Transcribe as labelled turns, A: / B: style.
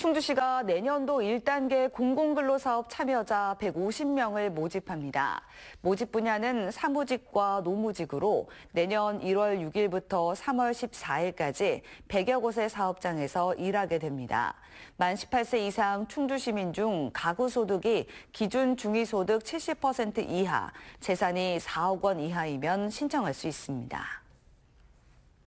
A: 충주시가 내년도 1단계 공공근로사업 참여자 150명을 모집합니다. 모집 분야는 사무직과 노무직으로 내년 1월 6일부터 3월 14일까지 100여 곳의 사업장에서 일하게 됩니다. 만 18세 이상 충주시민 중 가구 소득이 기준 중위소득 70% 이하, 재산이 4억 원 이하이면 신청할 수 있습니다.